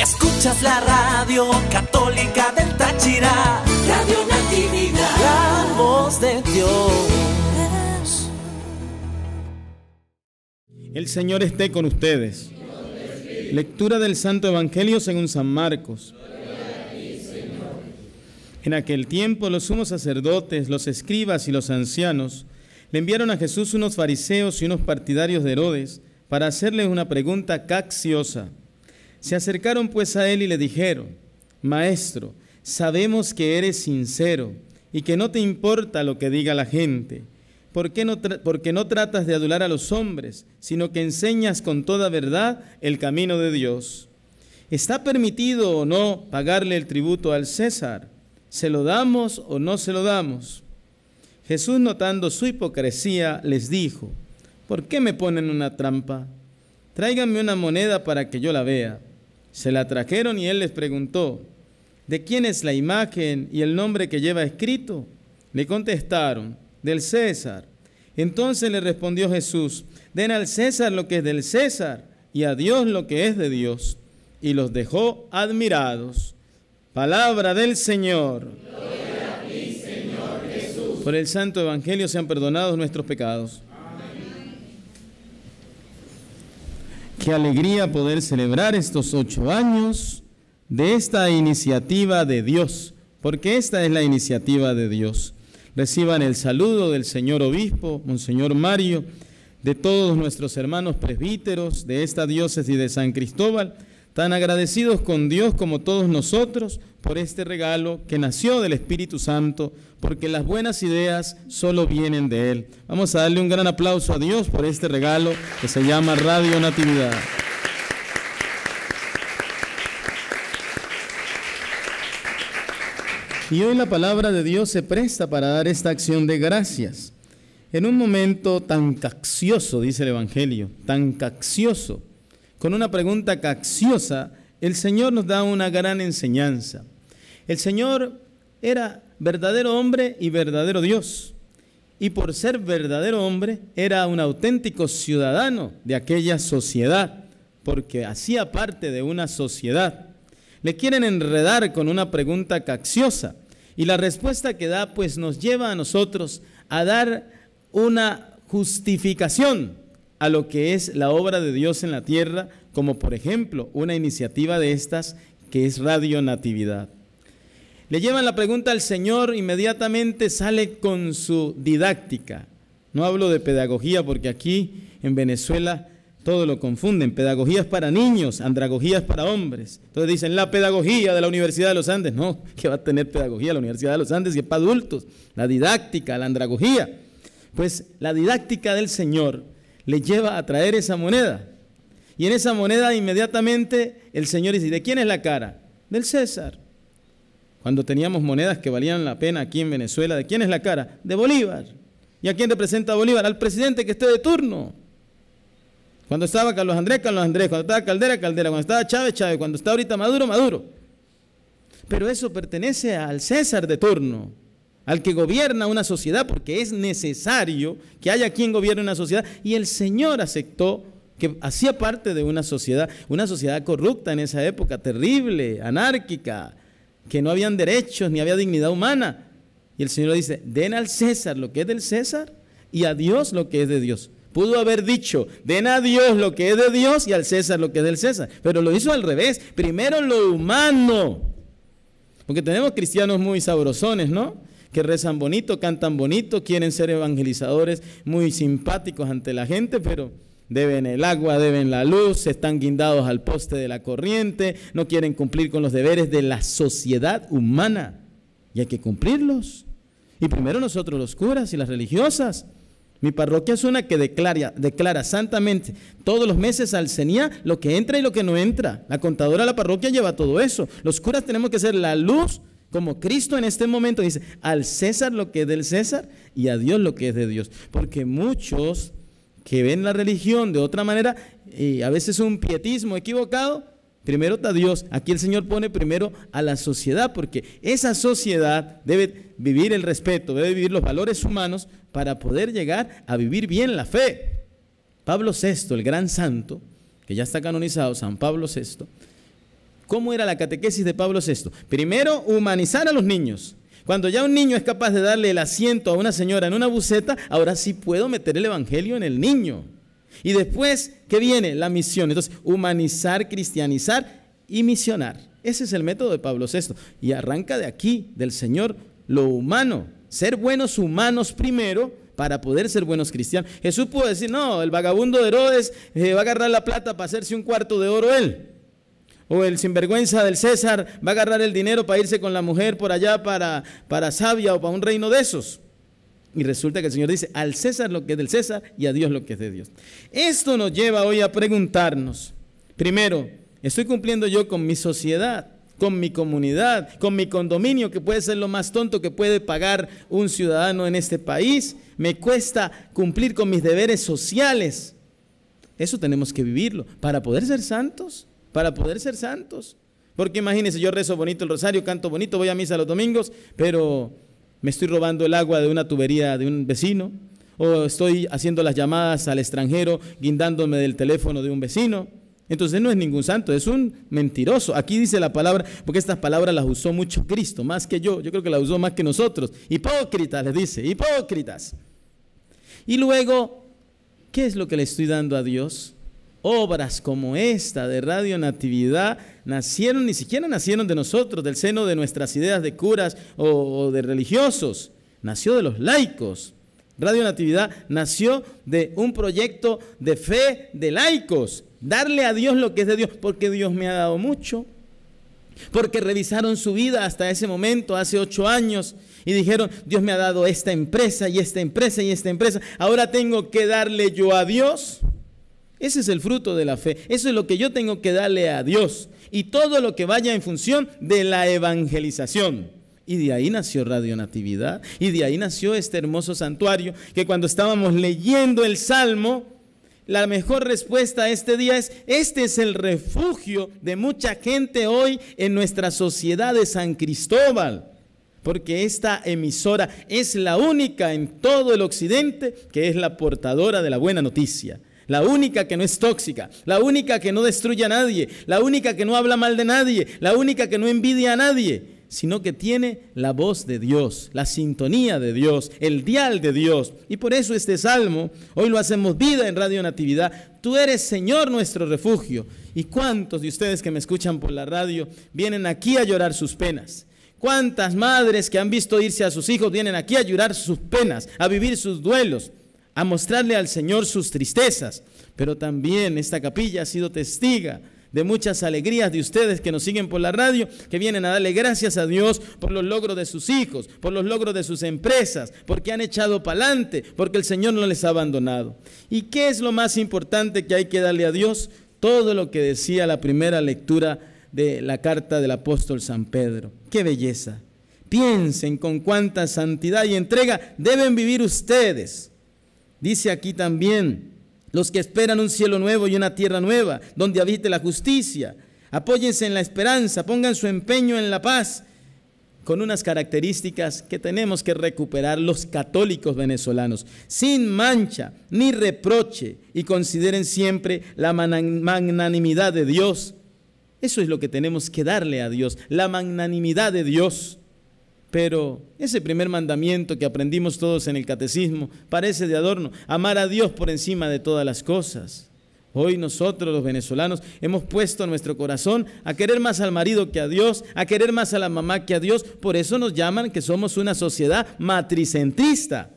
Escuchas la radio católica del Táchira, Radio Natividad, la voz de Dios. El Señor esté con ustedes. Lectura del Santo Evangelio según San Marcos. En aquel tiempo los sumos sacerdotes, los escribas y los ancianos le enviaron a Jesús unos fariseos y unos partidarios de Herodes para hacerle una pregunta caxiosa. Se acercaron pues a él y le dijeron, Maestro, sabemos que eres sincero y que no te importa lo que diga la gente, ¿Por qué no porque no tratas de adular a los hombres, sino que enseñas con toda verdad el camino de Dios. ¿Está permitido o no pagarle el tributo al César? ¿Se lo damos o no se lo damos? Jesús, notando su hipocresía, les dijo, ¿por qué me ponen una trampa? Tráiganme una moneda para que yo la vea. Se la trajeron y él les preguntó, ¿de quién es la imagen y el nombre que lleva escrito? Le contestaron, del César. Entonces le respondió Jesús, den al César lo que es del César y a Dios lo que es de Dios. Y los dejó admirados. Palabra del Señor. Por el Santo Evangelio sean perdonados nuestros pecados. Qué alegría poder celebrar estos ocho años de esta iniciativa de Dios, porque esta es la iniciativa de Dios. Reciban el saludo del señor obispo, Monseñor Mario, de todos nuestros hermanos presbíteros de esta diócesis de San Cristóbal, tan agradecidos con Dios como todos nosotros por este regalo que nació del Espíritu Santo, porque las buenas ideas solo vienen de Él. Vamos a darle un gran aplauso a Dios por este regalo que se llama Radio Natividad. Y hoy la palabra de Dios se presta para dar esta acción de gracias. En un momento tan caxioso, dice el Evangelio, tan caxioso, con una pregunta caxiosa, el Señor nos da una gran enseñanza. El Señor era verdadero hombre y verdadero Dios. Y por ser verdadero hombre, era un auténtico ciudadano de aquella sociedad, porque hacía parte de una sociedad. Le quieren enredar con una pregunta caxiosa. Y la respuesta que da, pues nos lleva a nosotros a dar una justificación a lo que es la obra de Dios en la tierra, como por ejemplo una iniciativa de estas que es Radio Natividad. Le llevan la pregunta al Señor, inmediatamente sale con su didáctica. No hablo de pedagogía porque aquí en Venezuela todo lo confunden. Pedagogías para niños, andragogías para hombres. Entonces dicen la pedagogía de la Universidad de los Andes. No, que va a tener pedagogía la Universidad de los Andes y es para adultos. La didáctica, la andragogía. Pues la didáctica del Señor le lleva a traer esa moneda. Y en esa moneda inmediatamente el Señor dice, ¿de quién es la cara? Del César. Cuando teníamos monedas que valían la pena aquí en Venezuela, ¿de quién es la cara? De Bolívar. ¿Y a quién representa Bolívar? Al presidente que esté de turno. Cuando estaba Carlos Andrés, Carlos Andrés. Cuando estaba Caldera, Caldera. Cuando estaba Chávez, Chávez. Cuando está ahorita Maduro, Maduro. Pero eso pertenece al César de turno, al que gobierna una sociedad, porque es necesario que haya quien gobierne una sociedad. Y el Señor aceptó que hacía parte de una sociedad, una sociedad corrupta en esa época, terrible, anárquica, que no habían derechos ni había dignidad humana. Y el Señor dice, den al César lo que es del César y a Dios lo que es de Dios. Pudo haber dicho, den a Dios lo que es de Dios y al César lo que es del César. Pero lo hizo al revés. Primero lo humano. Porque tenemos cristianos muy sabrosones, ¿no? Que rezan bonito, cantan bonito, quieren ser evangelizadores, muy simpáticos ante la gente, pero Deben el agua, deben la luz, están guindados al poste de la corriente, no quieren cumplir con los deberes de la sociedad humana. Y hay que cumplirlos. Y primero nosotros los curas y las religiosas. Mi parroquia es una que declara, declara santamente todos los meses al CENIA lo que entra y lo que no entra. La contadora de la parroquia lleva todo eso. Los curas tenemos que ser la luz como Cristo en este momento dice, al César lo que es del César y a Dios lo que es de Dios. Porque muchos que ven la religión de otra manera, y a veces un pietismo equivocado, primero está Dios. Aquí el Señor pone primero a la sociedad, porque esa sociedad debe vivir el respeto, debe vivir los valores humanos para poder llegar a vivir bien la fe. Pablo VI, el gran santo, que ya está canonizado, San Pablo VI, ¿cómo era la catequesis de Pablo VI? Primero, humanizar a los niños. Cuando ya un niño es capaz de darle el asiento a una señora en una buceta, ahora sí puedo meter el Evangelio en el niño. Y después, ¿qué viene? La misión. Entonces, humanizar, cristianizar y misionar. Ese es el método de Pablo VI. Y arranca de aquí, del Señor, lo humano. Ser buenos humanos primero para poder ser buenos cristianos. Jesús pudo decir, no, el vagabundo de Herodes eh, va a agarrar la plata para hacerse un cuarto de oro él o el sinvergüenza del César va a agarrar el dinero para irse con la mujer por allá para, para Sabia o para un reino de esos. Y resulta que el Señor dice, al César lo que es del César y a Dios lo que es de Dios. Esto nos lleva hoy a preguntarnos, primero, ¿estoy cumpliendo yo con mi sociedad? con mi comunidad, con mi condominio, que puede ser lo más tonto que puede pagar un ciudadano en este país. Me cuesta cumplir con mis deberes sociales. Eso tenemos que vivirlo para poder ser santos para poder ser santos. Porque imagínense, yo rezo bonito el rosario, canto bonito, voy a misa los domingos, pero me estoy robando el agua de una tubería de un vecino, o estoy haciendo las llamadas al extranjero, guindándome del teléfono de un vecino. Entonces no es ningún santo, es un mentiroso. Aquí dice la palabra, porque estas palabras las usó mucho Cristo, más que yo, yo creo que las usó más que nosotros. Hipócritas, les dice, hipócritas. Y luego, ¿qué es lo que le estoy dando a Dios? obras como esta de Radio Natividad nacieron, ni siquiera nacieron de nosotros, del seno de nuestras ideas de curas o, de religiosos, nació de los laicos. Radio Natividad nació de un proyecto de fe de laicos, darle a Dios lo que es de Dios, porque Dios me ha dado mucho, porque revisaron su vida hasta ese momento, hace ocho años, y dijeron, Dios me ha dado esta empresa y esta empresa y esta empresa, ahora tengo que darle yo a Dios ese es el fruto de la fe. Eso es lo que yo tengo que darle a Dios. Y todo lo que vaya en función de la evangelización. Y de ahí nació Radio Natividad. Y de ahí nació este hermoso santuario que cuando estábamos leyendo el Salmo, la mejor respuesta a este día es, este es el refugio de mucha gente hoy en nuestra sociedad de San Cristóbal. Porque esta emisora es la única en todo el occidente que es la portadora de la buena noticia la única que no es tóxica, la única que no destruye a nadie, la única que no habla mal de nadie, la única que no envidia a nadie, sino que tiene la voz de Dios, la sintonía de Dios, el dial de Dios. Y por eso este salmo, hoy lo hacemos vida en Radio Natividad, tú eres Señor nuestro refugio. ¿Y cuántos de ustedes que me escuchan por la radio vienen aquí a llorar sus penas? ¿Cuántas madres que han visto irse a sus hijos vienen aquí a llorar sus penas, a vivir sus duelos? a mostrarle al Señor sus tristezas, pero también esta capilla ha sido testiga de muchas alegrías de ustedes que nos siguen por la radio, que vienen a darle gracias a Dios por los logros de sus hijos, por los logros de sus empresas, porque han echado para adelante, porque el Señor no les ha abandonado. ¿Y qué es lo más importante que hay que darle a Dios? Todo lo que decía la primera lectura de la carta del apóstol San Pedro. ¡Qué belleza! Piensen con cuánta santidad y entrega deben vivir ustedes Dice aquí también, los que esperan un cielo nuevo y una tierra nueva, donde habite la justicia, apóyense en la esperanza, pongan su empeño en la paz, con unas características que tenemos que recuperar los católicos venezolanos, sin mancha ni reproche, y consideren siempre la magnanimidad de Dios. Eso es lo que tenemos que darle a Dios, la magnanimidad de Dios. Pero ese primer mandamiento que aprendimos todos en el catecismo parece de adorno, amar a Dios por encima de todas las cosas. Hoy nosotros los venezolanos hemos puesto nuestro corazón a querer más al marido que a Dios, a querer más a la mamá que a Dios. Por eso nos llaman que somos una sociedad matricentrista,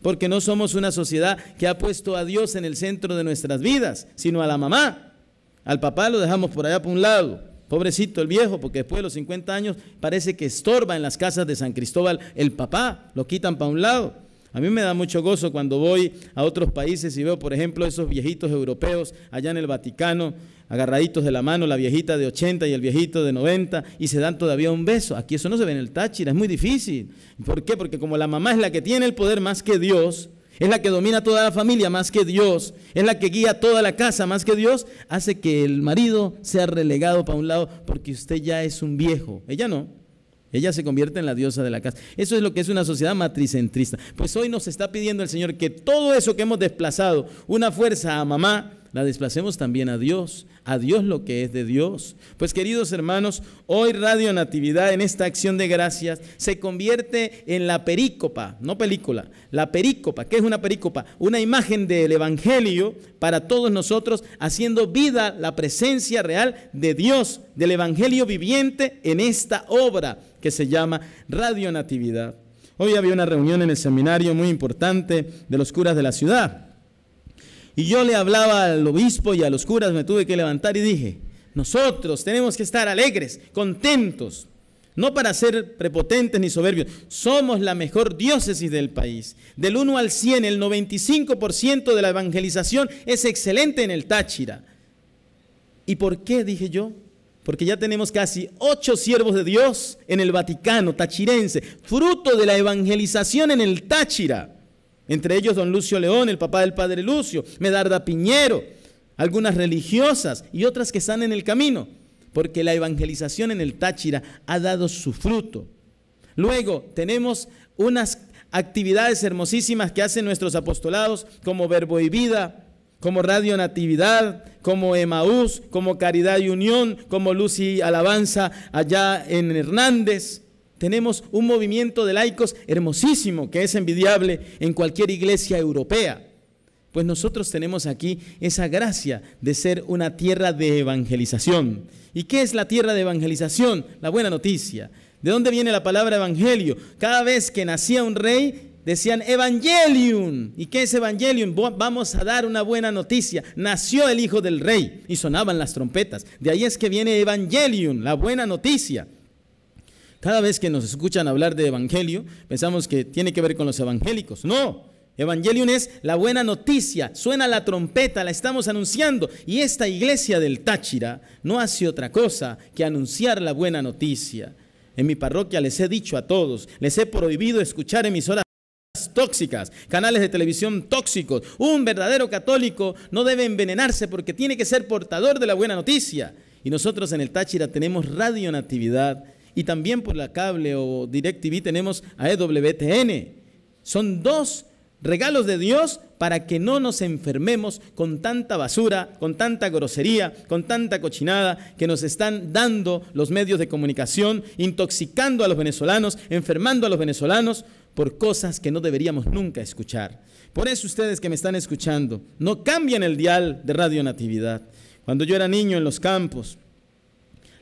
porque no somos una sociedad que ha puesto a Dios en el centro de nuestras vidas, sino a la mamá. Al papá lo dejamos por allá por un lado Pobrecito el viejo, porque después de los 50 años parece que estorba en las casas de San Cristóbal el papá, lo quitan para un lado. A mí me da mucho gozo cuando voy a otros países y veo, por ejemplo, esos viejitos europeos allá en el Vaticano, agarraditos de la mano, la viejita de 80 y el viejito de 90, y se dan todavía un beso. Aquí eso no se ve en el Táchira, es muy difícil. ¿Por qué? Porque como la mamá es la que tiene el poder más que Dios, es la que domina toda la familia más que Dios, es la que guía toda la casa más que Dios, hace que el marido sea relegado para un lado porque usted ya es un viejo, ella no. Ella se convierte en la diosa de la casa. Eso es lo que es una sociedad matricentrista. Pues hoy nos está pidiendo el Señor que todo eso que hemos desplazado, una fuerza a mamá, la desplacemos también a Dios, a Dios lo que es de Dios. Pues queridos hermanos, hoy Radio Natividad en esta acción de gracias se convierte en la perícopa, no película, la perícopa, ¿qué es una perícopa? Una imagen del Evangelio para todos nosotros, haciendo vida la presencia real de Dios, del Evangelio viviente en esta obra que se llama Radio Natividad. Hoy había una reunión en el seminario muy importante de los curas de la ciudad. Y yo le hablaba al obispo y a los curas, me tuve que levantar y dije, nosotros tenemos que estar alegres, contentos, no para ser prepotentes ni soberbios. Somos la mejor diócesis del país. Del 1 al 100, el 95% de la evangelización es excelente en el Táchira. ¿Y por qué? Dije yo. Porque ya tenemos casi ocho siervos de Dios en el Vaticano, tachirense, fruto de la evangelización en el Táchira. Entre ellos don Lucio León, el papá del padre Lucio, Medarda Piñero, algunas religiosas y otras que están en el camino, porque la evangelización en el Táchira ha dado su fruto. Luego tenemos unas actividades hermosísimas que hacen nuestros apostolados como Verbo y Vida, como Radio Natividad, como Emaús, como Caridad y Unión, como Lucy y Alabanza allá en Hernández tenemos un movimiento de laicos hermosísimo que es envidiable en cualquier iglesia europea. Pues nosotros tenemos aquí esa gracia de ser una tierra de evangelización. ¿Y qué es la tierra de evangelización? La buena noticia. ¿De dónde viene la palabra evangelio? Cada vez que nacía un rey, decían evangelium. ¿Y qué es evangelium? Vamos a dar una buena noticia. Nació el hijo del rey y sonaban las trompetas. De ahí es que viene evangelium, la buena noticia. Cada vez que nos escuchan hablar de evangelio, pensamos que tiene que ver con los evangélicos. No, evangelio es la buena noticia, suena la trompeta, la estamos anunciando. Y esta iglesia del Táchira no hace otra cosa que anunciar la buena noticia. En mi parroquia les he dicho a todos, les he prohibido escuchar emisoras tóxicas, canales de televisión tóxicos. Un verdadero católico no debe envenenarse porque tiene que ser portador de la buena noticia. Y nosotros en el Táchira tenemos Radio Natividad y también por la cable o DirecTV tenemos a EWTN. Son dos regalos de Dios para que no nos enfermemos con tanta basura, con tanta grosería, con tanta cochinada que nos están dando los medios de comunicación, intoxicando a los venezolanos, enfermando a los venezolanos por cosas que no deberíamos nunca escuchar. Por eso ustedes que me están escuchando, no cambien el dial de Radio Natividad. Cuando yo era niño en los campos,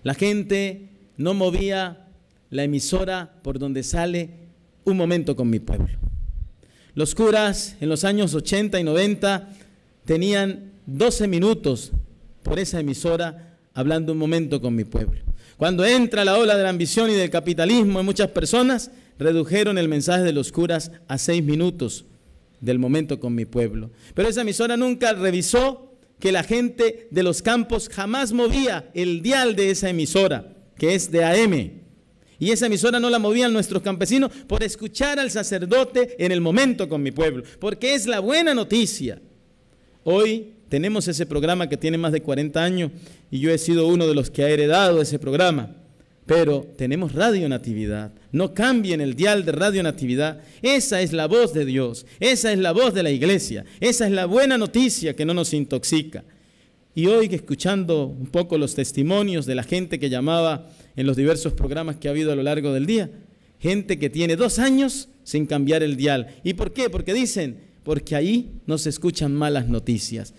la gente no movía la emisora por donde sale un momento con mi pueblo. Los curas en los años 80 y 90 tenían 12 minutos por esa emisora hablando un momento con mi pueblo. Cuando entra la ola de la ambición y del capitalismo en muchas personas, redujeron el mensaje de los curas a 6 minutos del momento con mi pueblo. Pero esa emisora nunca revisó que la gente de los campos jamás movía el dial de esa emisora que es de AM. Y esa emisora no la movían nuestros campesinos por escuchar al sacerdote en el momento con mi pueblo, porque es la buena noticia. Hoy tenemos ese programa que tiene más de 40 años y yo he sido uno de los que ha heredado ese programa. Pero tenemos Radio Natividad. No cambien el dial de Radio Natividad. Esa es la voz de Dios. Esa es la voz de la iglesia. Esa es la buena noticia que no nos intoxica. Y hoy escuchando un poco los testimonios de la gente que llamaba en los diversos programas que ha habido a lo largo del día, gente que tiene dos años sin cambiar el dial. ¿Y por qué? Porque dicen, porque ahí no se escuchan malas noticias.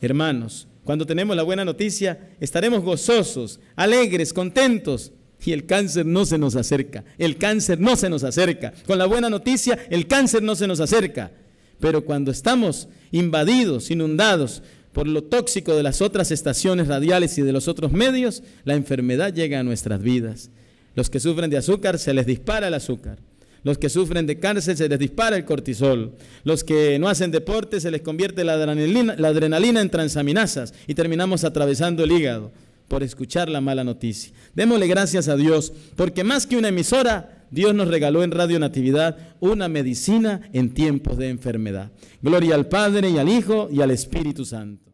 Hermanos, cuando tenemos la buena noticia, estaremos gozosos, alegres, contentos. Y el cáncer no se nos acerca, el cáncer no se nos acerca. Con la buena noticia, el cáncer no se nos acerca. Pero cuando estamos invadidos, inundados por lo tóxico de las otras estaciones radiales y de los otros medios, la enfermedad llega a nuestras vidas. Los que sufren de azúcar se les dispara el azúcar. Los que sufren de cáncer se les dispara el cortisol. Los que no hacen deporte se les convierte la adrenalina, en transaminazas. y terminamos atravesando el hígado por escuchar la mala noticia. Démosle gracias a Dios, porque más que una emisora, Dios nos regaló en Radio Natividad una medicina en tiempos de enfermedad. Gloria al Padre y al Hijo y al Espíritu Santo.